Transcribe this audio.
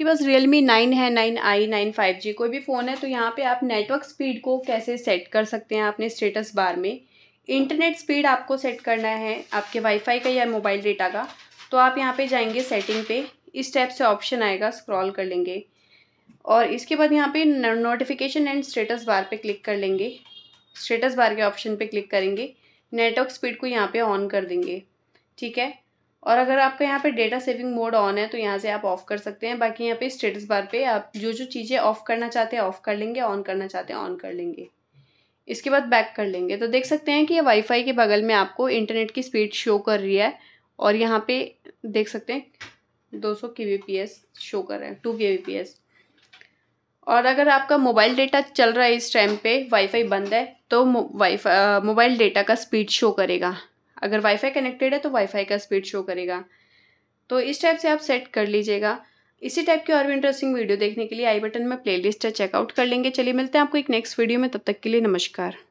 आपके पास Realme 9 है 9i 9 5G कोई भी फ़ोन है तो यहाँ पे आप नेटवर्क स्पीड को कैसे सेट कर सकते हैं आपने स्टेटस बार में इंटरनेट स्पीड आपको सेट करना है आपके वाईफाई का या मोबाइल डेटा का तो आप यहाँ पे जाएंगे सेटिंग पे इस टाइप से ऑप्शन आएगा स्क्रॉल कर लेंगे और इसके बाद यहाँ पे नोटिफिकेशन एंड स्टेटस बार पे क्लिक कर लेंगे स्टेटस बार के ऑप्शन पे क्लिक करेंगे नेटवर्क स्पीड को यहाँ पे ऑन कर देंगे ठीक है और अगर आपका यहाँ पे डेटा सेविंग मोड ऑन है तो यहाँ से आप ऑफ़ कर सकते हैं बाकी यहाँ पे स्टेटस बार पे आप जो जो चीज़ें ऑफ़ करना चाहते हैं ऑफ़ कर लेंगे ऑन करना चाहते हैं ऑन कर लेंगे इसके बाद बैक कर लेंगे तो देख सकते हैं कि ये वाईफाई के बगल में आपको इंटरनेट की स्पीड शो कर रही है और यहाँ पे देख सकते हैं दो सौ शो कर रहे हैं टू के और अगर आपका मोबाइल डेटा चल रहा है इस टाइम पे वाईफाई बंद है तो वाईफाई मोबाइल डेटा का स्पीड शो करेगा अगर वाईफाई कनेक्टेड है तो वाईफाई का स्पीड शो करेगा तो इस टाइप से आप सेट कर लीजिएगा इसी टाइप की और भी इंटरेस्टिंग वीडियो देखने के लिए आई बटन में प्लेलिस्ट है चेकआउट कर लेंगे चलिए मिलते हैं आपको एक नेक्स्ट वीडियो में तब तक के लिए नमस्कार